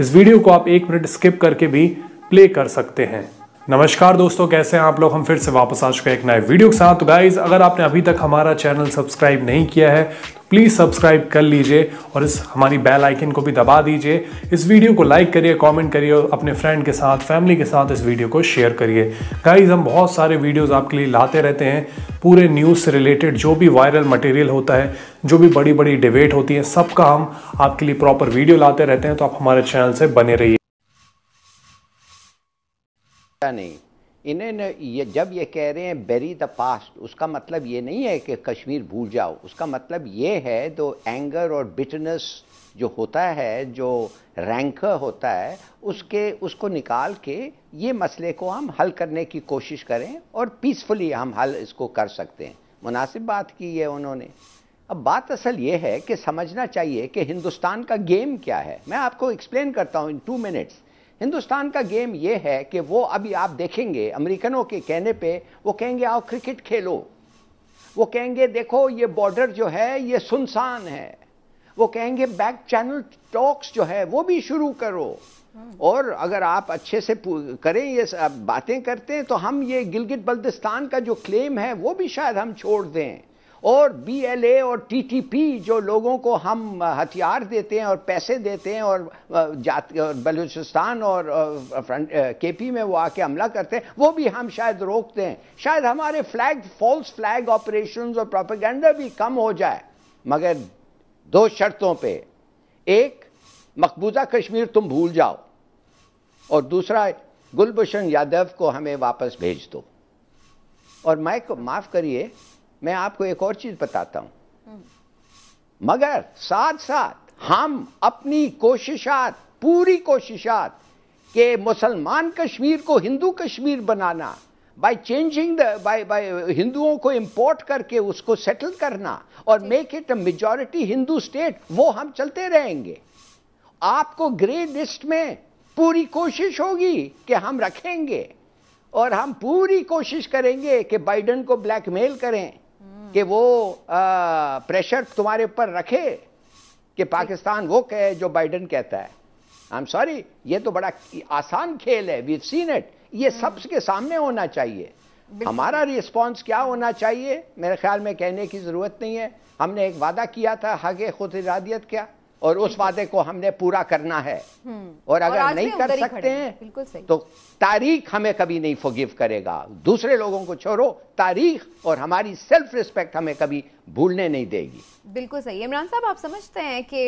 इस वीडियो को आप एक मिनट स्किप करके भी प्ले कर सकते हैं नमस्कार दोस्तों कैसे हैं आप लोग हम फिर से वापस आ चुके हैं एक नए वीडियो के साथ तो गाइज़ अगर आपने अभी तक हमारा चैनल सब्सक्राइब नहीं किया है तो प्लीज़ सब्सक्राइब कर लीजिए और इस हमारी बेल आइकन को भी दबा दीजिए इस वीडियो को लाइक करिए कमेंट करिए और अपने फ्रेंड के साथ फैमिली के साथ इस वीडियो को शेयर करिए गाइज़ हम बहुत सारे वीडियोज़ आपके लिए लाते रहते हैं पूरे न्यूज़ से रिलेटेड जो भी वायरल मटेरियल होता है जो भी बड़ी बड़ी डिबेट होती है सबका हम आपके लिए प्रॉपर वीडियो लाते रहते हैं तो आप हमारे चैनल से बने रहिए नहीं इन्हें ये जब ये कह रहे हैं बेरी द पास्ट उसका मतलब ये नहीं है कि कश्मीर भूल जाओ उसका मतलब ये है जो एंगर और बिटनेस जो होता है जो रैंकर होता है उसके उसको निकाल के ये मसले को हम हल करने की कोशिश करें और पीसफुली हम हल इसको कर सकते हैं मुनासिब बात की है उन्होंने अब बात असल ये है कि समझना चाहिए कि हिंदुस्तान का गेम क्या है मैं आपको एक्सप्लेन करता हूँ इन टू मिनट्स हिंदुस्तान का गेम ये है कि वो अभी आप देखेंगे अमेरिकनों के कहने पे वो कहेंगे आओ क्रिकेट खेलो वो कहेंगे देखो ये बॉर्डर जो है ये सुनसान है वो कहेंगे बैक चैनल टॉक्स जो है वो भी शुरू करो और अगर आप अच्छे से करें ये बातें करते हैं तो हम ये गिलगित बल्दिस्तान का जो क्लेम है वो भी शायद हम छोड़ दें और बीएलए और टीटीपी जो लोगों को हम हथियार देते हैं और पैसे देते हैं और जात और बलूचिस्तान और केपी में वो आके हमला करते हैं वो भी हम शायद रोकते हैं शायद हमारे फ्लैग फॉल्स फ्लैग ऑपरेशन और प्रोपेगेंडा भी कम हो जाए मगर दो शर्तों पे एक मकबूजा कश्मीर तुम भूल जाओ और दूसरा गुलभूषण यादव को हमें वापस भेज दो और मैं माफ़ करिए मैं आपको एक और चीज बताता हूं मगर साथ साथ हम अपनी कोशिशात पूरी कोशिशात के मुसलमान कश्मीर को हिंदू कश्मीर बनाना by changing the by by हिंदुओं को इंपोर्ट करके उसको सेटल करना और make it a majority Hindu state वो हम चलते रहेंगे आपको ग्रे लिस्ट में पूरी कोशिश होगी कि हम रखेंगे और हम पूरी कोशिश करेंगे कि बाइडन को ब्लैकमेल करें कि वो आ, प्रेशर तुम्हारे ऊपर रखे कि पाकिस्तान वो कहे जो बाइडन कहता है आई एम सॉरी ये तो बड़ा आसान खेल है वी सीन इट ये हम्म। सबके सामने होना चाहिए हमारा रिस्पॉन्स क्या होना चाहिए मेरे ख्याल में कहने की ज़रूरत नहीं है हमने एक वादा किया था हगे खुद इरादियत क्या और उस वादे को हमने पूरा करना है हम्म। और अगर और नहीं कर सकते हैं तो तारीख हमें कभी नहीं फोगिव करेगा दूसरे लोगों को छोड़ो तारीख और हमारी सेल्फ रिस्पेक्ट हमें कभी भूलने नहीं देगी बिल्कुल सही इमरान साहब आप समझते हैं कि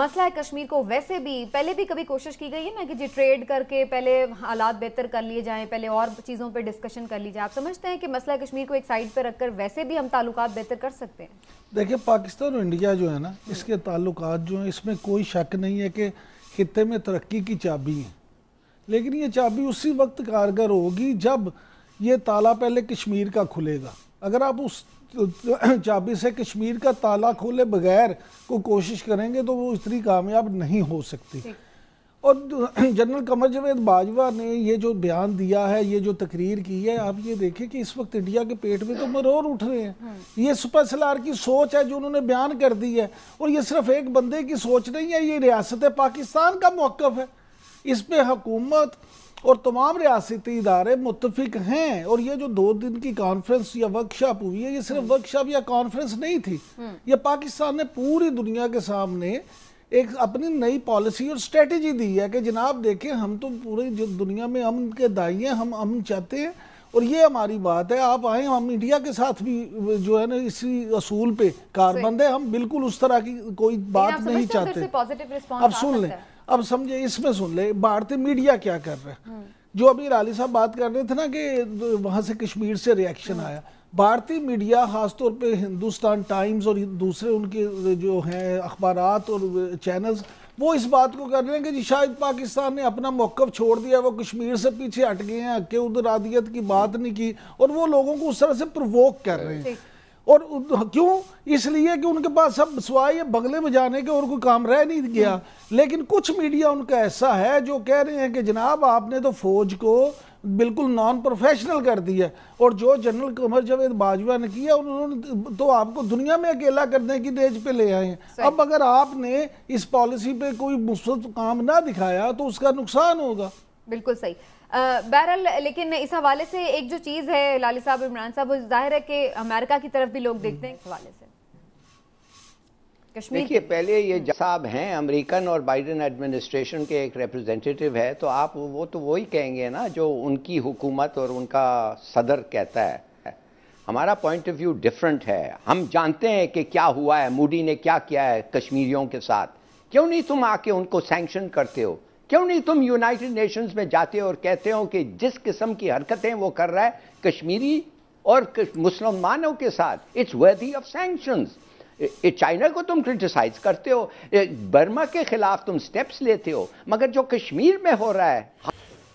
मसला है कश्मीर को वैसे भी पहले भी कभी कोशिश की गई है ना कि जी ट्रेड करके पहले हालात बेहतर कर लिए जाएं पहले और चीज़ों पे डिस्कशन कर ली जाए आप समझते हैं कि मसला है कश्मीर को एक साइड पर रखकर वैसे भी हम ताल्लुक बेहतर कर सकते हैं देखिए पाकिस्तान और इंडिया जो है ना इसके ताल्लुक जो हैं इसमें कोई शक नहीं है कि खत्े में तरक्की की चाबी है लेकिन ये चाबी उसी वक्त कारगर होगी जब ये ताला पहले कश्मीर का खुलेगा अगर आप उस चाबी से कश्मीर का ताला खोले बगैर को कोशिश करेंगे तो वो इतनी कामयाब नहीं हो सकती और जनरल कमर जवेद बाजवा ने ये जो बयान दिया है ये जो तकरीर की है आप ये देखें कि इस वक्त इंडिया के पेट में तो मरोर उठ रहे हैं हाँ। ये सुपरसलार की सोच है जो उन्होंने बयान कर दी है और ये सिर्फ एक बंदे की सोच नहीं है ये रियासत पाकिस्तान का मौक़ है इस पर हकूमत और तमाम रियासती इदारे मुतफिक हैं और ये जो दो दिन की कॉन्फ्रेंस या वर्कशॉप हुई है ये सिर्फ वर्कशॉप हम्म। या कॉन्फ्रेंस नहीं थी हम्म। ये पाकिस्तान ने पूरी दुनिया के सामने एक अपनी नई पॉलिसी और स्ट्रेटजी दी है कि जनाब देखें हम तो पूरी दुनिया में अमन के दाई हैं हम अमन चाहते हैं और ये हमारी बात है आप आए हम इंडिया के साथ भी जो है ना इसी असूल पे कारबंद है हम बिल्कुल उस तरह की कोई बात नहीं चाहते अब सुन लें अब समझे इसमें सुन ले भारतीय मीडिया क्या कर रहा है हाँ। जो अभी राली साहब बात कर रहे थे ना कि वहां से कश्मीर से रिएक्शन हाँ। आया भारतीय मीडिया खासतौर पे हिंदुस्तान टाइम्स और दूसरे उनके जो हैं अखबार और चैनल्स वो इस बात को कर रहे हैं कि जी शायद पाकिस्तान ने अपना मौक़ छोड़ दिया वो कश्मीर से पीछे हट गए हैं अक्के उधर आदियत की बात नहीं की और वो लोगों को उस तरह से प्रवोक कर रहे हैं और क्यों इसलिए कि उनके पास अब सवाए बगले में जाने के और कोई काम रह नहीं गया लेकिन कुछ मीडिया उनका ऐसा है जो कह रहे हैं कि जनाब आपने तो फौज को बिल्कुल नॉन प्रोफेशनल कर दिया और जो जनरल कमर जवेद बाजवा ने किया उन्होंने तो आपको दुनिया में अकेला करने की रेज पे ले आए हैं अब अगर आपने इस पॉलिसी पे कोई मुस्बत काम ना दिखाया तो उसका नुकसान होगा बिल्कुल सही बहरल लेकिन इस हवाले से एक जो चीज़ है लाली साहब इमरान साहब वो जाहिर है कि अमेरिका की तरफ भी लोग देखते हैं इस हवाले से कश्मीर देखिए पहले ये हम्म। साहब हैं अमेरिकन और बाइडन एडमिनिस्ट्रेशन के एक रिप्रेजेंटेटिव है तो आप वो तो वही कहेंगे ना जो उनकी हुकूमत और उनका सदर कहता है हमारा पॉइंट ऑफ व्यू डिफरेंट है हम जानते हैं कि क्या हुआ है मूडी ने क्या किया है कश्मीरियों के साथ क्यों नहीं तुम आके उनको सैंक्शन करते हो क्यों नहीं तुम यूनाइटेड नेशंस में जाते हो और कहते हो कि जिस किस्म की हरकतें वो कर रहा है कश्मीरी और मुसलमानों के साथ it's worthy of sanction China को तुम क्रिटिसाइज करते हो बर्मा के खिलाफ तुम स्टेप्स लेते हो मगर जो कश्मीर में हो रहा है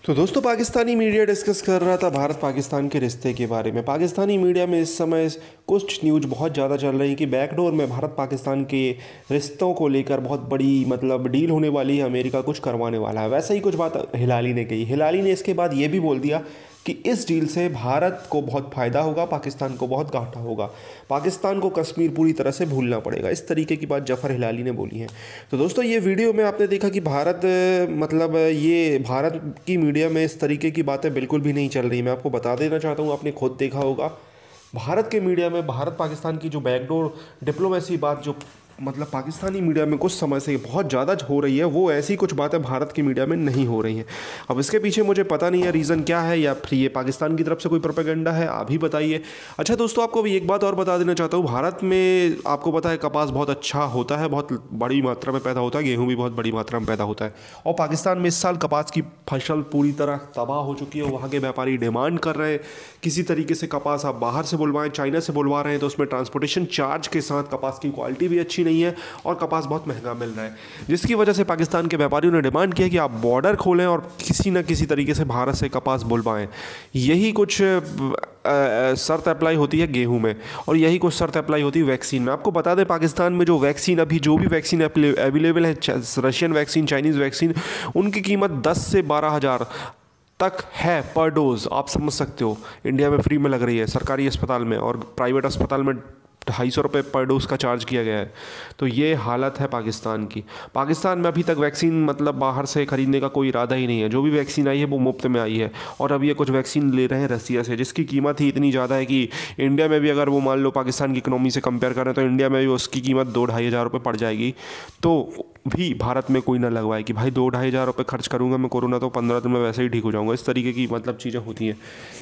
तो दोस्तों पाकिस्तानी मीडिया डिस्कस कर रहा था भारत पाकिस्तान के रिश्ते के बारे में पाकिस्तानी मीडिया में इस समय कुछ न्यूज बहुत ज़्यादा चल रही है कि बैकडोर में भारत पाकिस्तान के रिश्तों को लेकर बहुत बड़ी मतलब डील होने वाली है अमेरिका कुछ करवाने वाला है वैसे ही कुछ बात हिलाली ने कही हिलाली ने इसके बाद ये भी बोल दिया कि इस डील से भारत को बहुत फ़ायदा होगा पाकिस्तान को बहुत घाटा होगा पाकिस्तान को कश्मीर पूरी तरह से भूलना पड़ेगा इस तरीके की बात जफ़र हिलाली ने बोली है तो दोस्तों ये वीडियो में आपने देखा कि भारत मतलब ये भारत की मीडिया में इस तरीके की बातें बिल्कुल भी नहीं चल रही मैं आपको बता देना चाहता हूँ आपने खुद देखा होगा भारत के मीडिया में भारत पाकिस्तान की जो बैकडोर डिप्लोमेसी बात जो मतलब पाकिस्तानी मीडिया में कुछ समय से बहुत ज़्यादा हो रही है वो ऐसी कुछ बातें भारत की मीडिया में नहीं हो रही हैं अब इसके पीछे मुझे पता नहीं है रीज़न क्या है या फिर ये पाकिस्तान की तरफ से कोई प्रोपेगेंडा है आप ही बताइए अच्छा दोस्तों आपको अभी एक बात और बता देना चाहता हूँ भारत में आपको पता है कपास बहुत अच्छा होता है बहुत बड़ी मात्रा में पैदा होता है गेहूँ भी बहुत बड़ी मात्रा में पैदा होता है और पाकिस्तान में इस साल कपास की फसल पूरी तरह तबाह हो चुकी है वहाँ के व्यापारी डिमांड कर रहे हैं किसी तरीके से कपास आप बाहर से बुलवाएँ चाइना से बुलवा रहे हैं तो उसमें ट्रांसपोर्टेशन चार्ज के साथ कपास की क्वालिटी भी अच्छी अच्छी नहीं है और कपास बहुत महंगा मिल रहा है जिसकी वजह से पाकिस्तान के व्यापारियों ने डिमांड किया कि आप बॉर्डर खोलें और किसी न किसी तरीके से भारत से कपास बुलवाएँ यही कुछ शर्त अप्लाई होती है गेहूं में और यही कुछ शर्त अप्लाई होती है वैक्सीन में आपको बता दें पाकिस्तान में जो वैक्सीन अभी जो भी वैक्सीन अवेलेबल है रशियन वैक्सीन चाइनीज़ वैक्सीन उनकी कीमत दस से बारह हज़ार तक है पर डोज़ आप समझ सकते हो इंडिया में फ्री में लग रही है सरकारी अस्पताल में और प्राइवेट अस्पताल में ढाई सौ रुपये पर डोज का चार्ज किया गया है तो ये हालत है पाकिस्तान की पाकिस्तान में अभी तक वैक्सीन मतलब बाहर से ख़रीदने का कोई इरादा ही नहीं है जो भी वैक्सीन आई है वो मुफ्त में आई है और अब ये कुछ वैक्सीन ले रहे हैं रसिया से जिसकी कीमत ही इतनी ज़्यादा है कि इंडिया में भी अगर वो मान लो पाकिस्तान की इकनॉमी से कंपेयर करें तो इंडिया में भी उसकी कीमत दो ढाई हज़ार रुपये पड़ जाएगी तो भी भारत में कोई ना लगवाए कि भाई दो ढाई हज़ार रुपये खर्च करूँगा मैं कोरोना तो पंद्रह दिन में वैसे ही ठीक हो जाऊँगा इस तरीके की मतलब चीज़ें होती हैं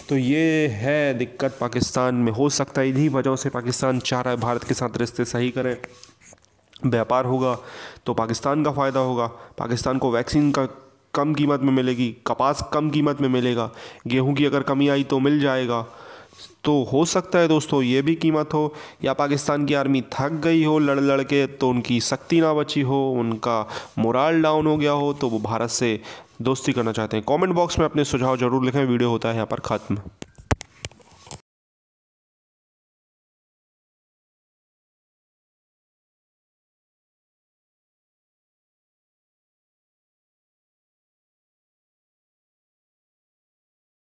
तो ये है दिक्कत पाकिस्तान में हो सकता है इन्हीं वजहों से पाकिस्तान चाह रहा है भारत के साथ रिश्ते सही करें व्यापार होगा तो पाकिस्तान का फ़ायदा होगा पाकिस्तान को वैक्सीन का कम कीमत में मिलेगी कपास कम कीमत में मिलेगा गेहूं की अगर कमी आई तो मिल जाएगा तो हो सकता है दोस्तों ये भी कीमत हो या पाकिस्तान की आर्मी थक गई हो लड़ लड़ के तो उनकी शक्ति ना बची हो उनका मोराल डाउन हो गया हो तो वो भारत से दोस्ती करना चाहते हैं कमेंट बॉक्स में अपने सुझाव ज़रूर लिखें वीडियो होता है यहाँ पर ख़त्म